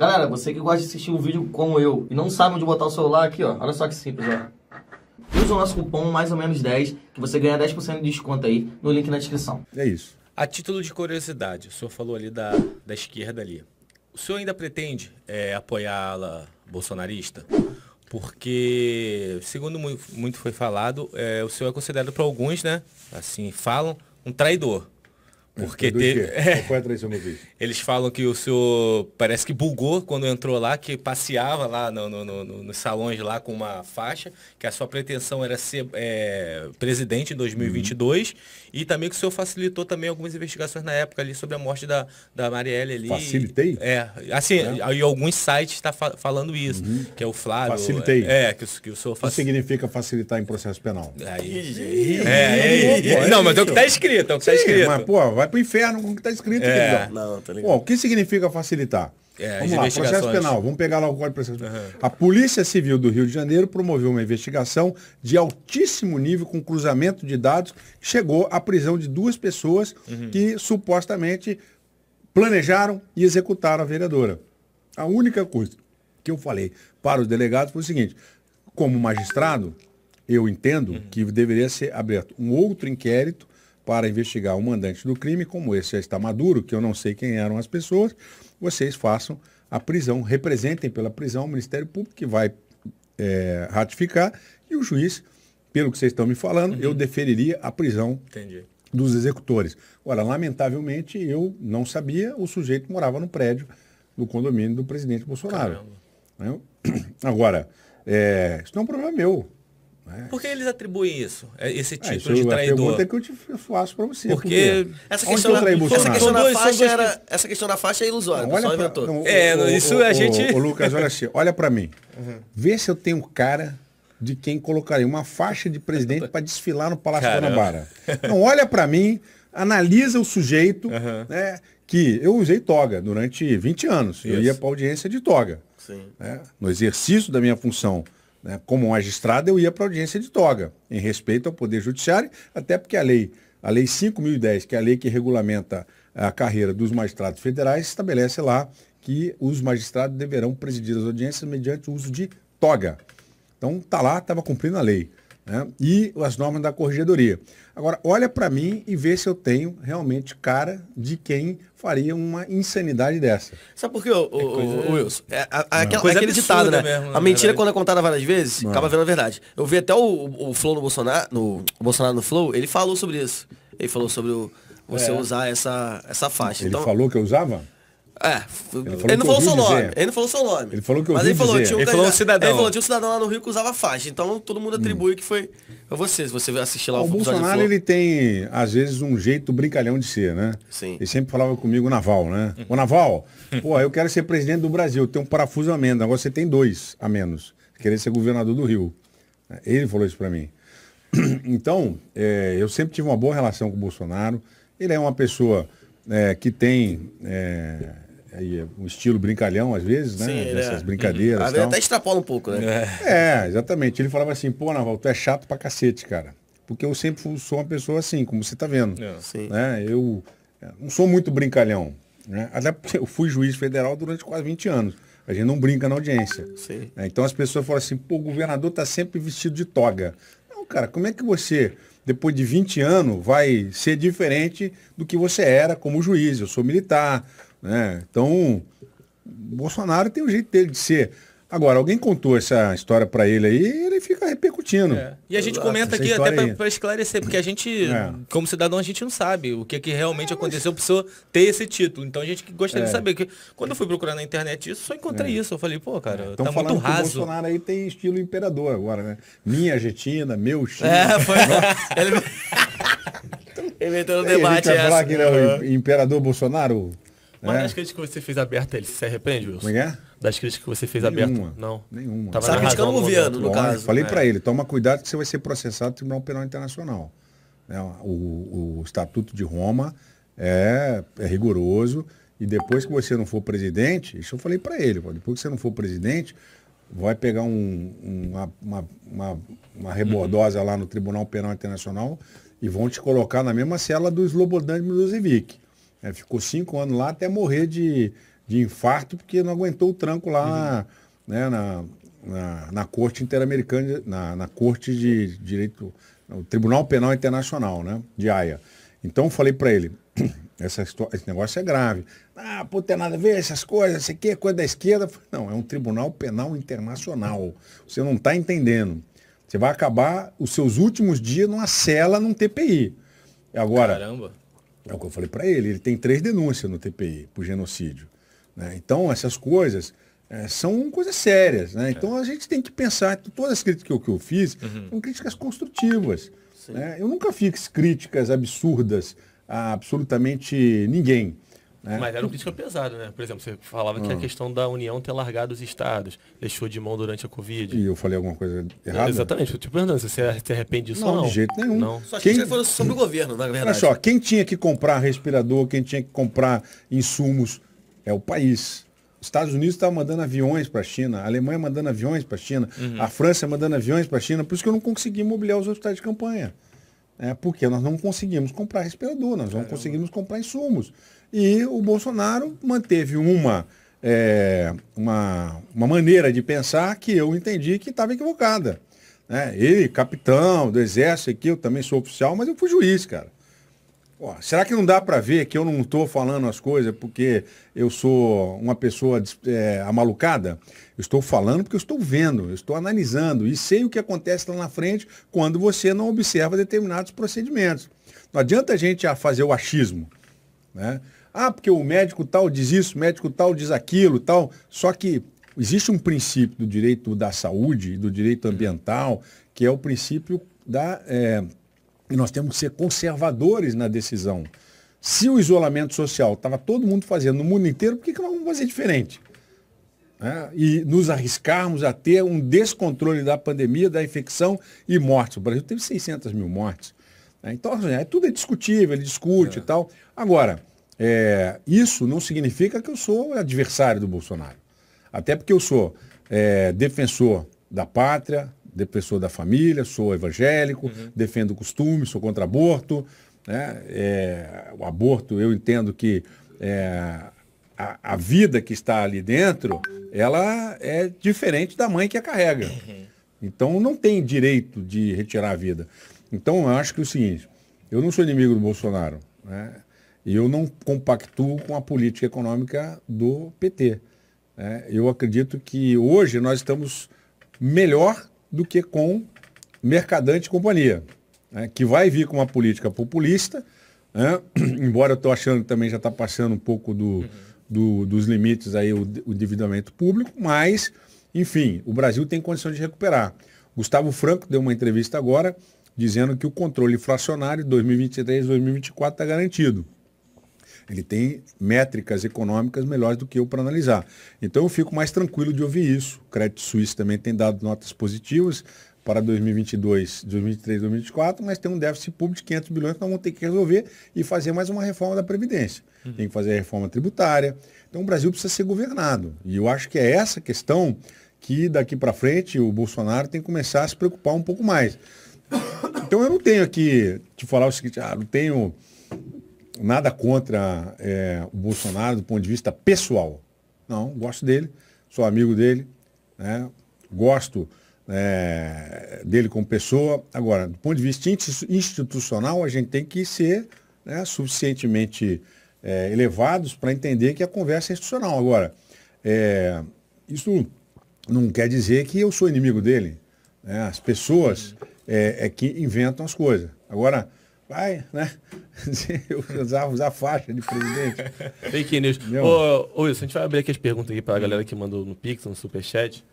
Galera, você que gosta de assistir um vídeo como eu e não sabe onde botar o celular aqui, ó. Olha só que simples, ó. Usa o nosso cupom mais ou menos 10, que você ganha 10% de desconto aí no link na descrição. É isso. A título de curiosidade, o senhor falou ali da, da esquerda ali. O senhor ainda pretende é, apoiá-la bolsonarista? Porque, segundo muito, foi falado, é, o senhor é considerado para alguns, né? Assim, falam, um traidor. Porque teve. É, Qual é a traição que eu fiz? Eles falam que o senhor parece que bugou quando entrou lá, que passeava lá no, no, no, nos salões lá com uma faixa, que a sua pretensão era ser é, presidente em 2022 uhum. e também que o senhor facilitou também algumas investigações na época ali sobre a morte da, da Marielle ali. Facilitei? É, assim, é. alguns sites estão tá fa falando isso, uhum. que é o Flávio. Facilitei. É, que, que o senhor O que significa facilitar em processo penal? Aí, é é, é, é, é, não, mas é o que está escrito, é o que está escrito. Mas, pô, vai pro inferno com o que tá escrito, é. Não, tá ligado. Bom, o que significa facilitar? É, vamos lá, processo penal, vamos pegar lá o Código de Processo Penal. Uhum. A Polícia Civil do Rio de Janeiro promoveu uma investigação de altíssimo nível com cruzamento de dados, chegou à prisão de duas pessoas uhum. que supostamente planejaram e executaram a vereadora. A única coisa que eu falei para os delegados foi o seguinte, como magistrado, eu entendo uhum. que deveria ser aberto um outro inquérito para investigar o mandante do crime, como esse já está maduro, que eu não sei quem eram as pessoas, vocês façam a prisão, representem pela prisão o Ministério Público, que vai é, ratificar, e o juiz, pelo que vocês estão me falando, uhum. eu deferiria a prisão Entendi. dos executores. Ora, lamentavelmente, eu não sabia, o sujeito morava no prédio do condomínio do presidente Bolsonaro. Caramba. Né? Agora, é, isso não é um problema meu. Mas... É. Por que eles atribuem isso, é, esse ah, título ah, de é traidor? A pergunta que eu te faço para você. Porque, Essa, questão da faixa era, essa questão da faixa é ilusória, não, olha pra, não, é, o, isso o, a gente... O, Lucas, olha assim, olha para mim. Uhum. Vê se eu tenho cara de quem colocaria uma faixa de presidente para desfilar no Palácio Guanabara. Não olha para mim, analisa o sujeito, uhum. né, que eu usei toga durante 20 anos. Isso. Eu ia para audiência de toga. Né, no exercício da minha função né? Como magistrado, eu ia para audiência de toga, em respeito ao Poder Judiciário, até porque a lei, a lei 5.010, que é a lei que regulamenta a carreira dos magistrados federais, estabelece lá que os magistrados deverão presidir as audiências mediante o uso de toga. Então, tá lá, estava cumprindo a lei né? e as normas da corregedoria. Agora, olha para mim e vê se eu tenho realmente cara de quem faria uma insanidade dessa. Sabe por quê, é coisa... Wilson? É, aquela, coisa aquele ditado, né? Mesmo, né, a mentira, verdade. quando é contada várias vezes, Não. acaba a verdade. Eu vi até o, o Flow no Bolsonaro, no, Bolsonaro no Flow, ele falou sobre isso. Ele falou sobre o, você é. usar essa, essa faixa. Ele então, falou que eu usava? É, ele, ele não falou seu nome. Ele não falou seu nome. Ele falou que eu Mas ele falou, dizer. tinha um, ele falou um cidadão. Ele falou, tinha um cidadão lá no Rio que usava faixa. Então todo mundo atribui hum. que foi você, se você assistir lá o, o Bolsonaro, ele tem, às vezes, um jeito brincalhão de ser, né? Sim. Ele sempre falava comigo, Naval, né? O Ô, Naval, hum. pô, eu quero ser presidente do Brasil. Tem um parafuso a menos. Agora você tem dois a menos. Querer ser governador do Rio. Ele falou isso para mim. Então, é, eu sempre tive uma boa relação com o Bolsonaro. Ele é uma pessoa é, que tem... É, é um estilo brincalhão às vezes, né? Sim, né? Essas é. Uhum. brincadeiras. Uhum. até extrapola um pouco, né? É. é. exatamente. Ele falava assim, pô, Naval, tu é chato pra cacete, cara. Porque eu sempre sou uma pessoa assim, como você tá vendo. É. Né? Eu é, não sou muito brincalhão. Né? Até porque eu fui juiz federal durante quase 20 anos. A gente não brinca na audiência. É, então as pessoas falam assim, pô, o governador tá sempre vestido de toga. Não, cara, como é que você depois de 20 anos, vai ser diferente do que você era como juiz. Eu sou militar, né? Então, Bolsonaro tem o um jeito dele de ser. Agora, alguém contou essa história para ele aí, ele fica repercutindo. É. E a gente comenta aqui até para esclarecer, porque a gente, é. como cidadão, a gente não sabe o que, que realmente é, mas... aconteceu para pessoa ter esse título. Então a gente gostaria de é. saber. Que, quando eu fui procurar na internet isso, só encontrei é. isso. Eu falei, pô, cara, é. Tão tá muito raso. o Bolsonaro aí tem estilo imperador agora, né? Minha Argentina, meu Chile. É, foi. ele... É ele entrou debate. Essa. Falar que, né, Imperador Bolsonaro mas é. das críticas que você fez aberta, ele se arrepende, Wilson? Como é? é? Das críticas que você fez nenhuma, aberta. Não. Nenhuma. Tava Sabe criticando o governo, no, caso. caso. Falei é. Né? para ele, toma cuidado que você vai ser processado no Tribunal Penal Internacional. É, o, o Estatuto de Roma é, é rigoroso e depois que você não for presidente, isso eu falei para ele, depois que você não for presidente, vai pegar um, uma, uma, uma, uma, rebordosa uhum. lá no Tribunal Penal Internacional e vão te colocar na mesma cela dos Slobodan e Milosevic. É, ficou cinco anos lá até morrer de, de infarto, porque não aguentou o tranco lá uhum. né, na, na, na, Corte Interamericana, na, na Corte de Direito, no Tribunal Penal Internacional, né, de Haia. Então eu falei para ele, essa esse negócio é grave. Ah, pô, tem nada a ver essas coisas, isso aqui é coisa da esquerda. Falei, não, é um Tribunal Penal Internacional. Você não está entendendo. Você vai acabar os seus últimos dias numa cela num TPI. Agora, Caramba. É o que eu falei para ele. Ele tem três denúncias no TPI por genocídio. Né? Então, essas coisas é, são coisas sérias. Né? Então, é. a gente tem que pensar. Todas as críticas que eu, que eu fiz uhum. são críticas construtivas. Né? Eu nunca fiz críticas absurdas a absolutamente ninguém. Né? Mas um críticas pesado, né? Por exemplo, você falava ah. que a ah. questão da União ter largado os estados, deixou de mão durante a Covid. E eu falei alguma coisa errada? Exatamente. Eu te perguntando você se é, arrepende disso não, ou não. de jeito nenhum. Não. Só quem... que falou sobre o governo, na verdade. Olha só, quem tinha que comprar respirador, quem tinha que comprar insumos, é o país. Estados Unidos estava mandando aviões para a China, a Alemanha mandando aviões para a China, uhum. a França mandando aviões para a China, por isso que eu não consegui mobiliar os hospitais de campanha né, porque nós não conseguimos comprar respirador, nós não conseguimos comprar insumos. E o Bolsonaro manteve uma, é, uma, uma maneira de pensar que eu entendi que estava equivocada. Né? Ele, capitão do exército aqui, eu também sou oficial, mas eu fui juiz, cara. Ó, será que não dá para ver que eu não estou falando as coisas porque eu sou uma pessoa é, amalucada? Eu estou falando porque eu estou vendo, eu estou analisando e sei o que acontece lá na frente quando você não observa determinados procedimentos. Não adianta a gente fazer o achismo. Né? Ah, porque o médico tal diz isso, o médico tal diz aquilo, tal. Só que existe um princípio do direito da saúde, do direito ambiental, que é o princípio da é, e nós temos que ser conservadores na decisão. Se o isolamento social estava todo mundo fazendo no mundo inteiro, por que, que nós vamos fazer diferente? Né? E nos arriscarmos a ter um descontrole da pandemia, da infecção e mortes. O Brasil teve 600 mil mortes. Né? Então, assim, é, tudo é discutível, ele discute é. e tal. Agora, é, isso não significa que eu sou adversário do Bolsonaro. Até porque eu sou é, defensor da pátria, de pessoa da família, sou evangélico, uhum. defendo costume, sou contra aborto. Né? É, o aborto, eu entendo que é, a, a, vida que está ali dentro, ela é diferente da mãe que a carrega. Uhum. Então não tem direito de retirar a vida. Então eu acho que é o seguinte, eu não sou inimigo do Bolsonaro. Né? E eu não compactuo com a política econômica do PT. Né? Eu acredito que hoje nós estamos melhor do que com mercadante e companhia, né, que vai vir com uma política populista, né, embora eu estou achando que também já está passando um pouco do, do, dos limites aí o, o endividamento público, mas, enfim, o Brasil tem condição de recuperar. Gustavo Franco deu uma entrevista agora dizendo que o controle inflacionário 2023-2024 está garantido. Ele tem métricas econômicas melhores do que eu para analisar. Então eu fico mais tranquilo de ouvir isso. O Crédito Suíço também tem dado notas positivas para 2022, 2023, 2024, mas tem um déficit público de 500 bilhões que nós vamos ter que resolver e fazer mais uma reforma da Previdência. Uhum. Tem que fazer a reforma tributária. Então o Brasil precisa ser governado. E eu acho que é essa questão que daqui para frente o Bolsonaro tem que começar a se preocupar um pouco mais. Então eu não tenho aqui te falar o seguinte, ah, não tenho nada contra é, o Bolsonaro do ponto de vista pessoal. Não, gosto dele, sou amigo dele, né? gosto é, dele como pessoa. Agora, do ponto de vista institucional, a gente tem que ser né, suficientemente é, elevados para entender que a conversa é institucional. Agora, é, isso não quer dizer que eu sou inimigo dele. Né? As pessoas é, é que inventam as coisas. Agora, vai, né? usar, usar faixa de presidente. Fake news. Ô, ô, Wilson, a gente vai abrir aqui as perguntas aqui para a galera que mandou no Pix, no Superchat.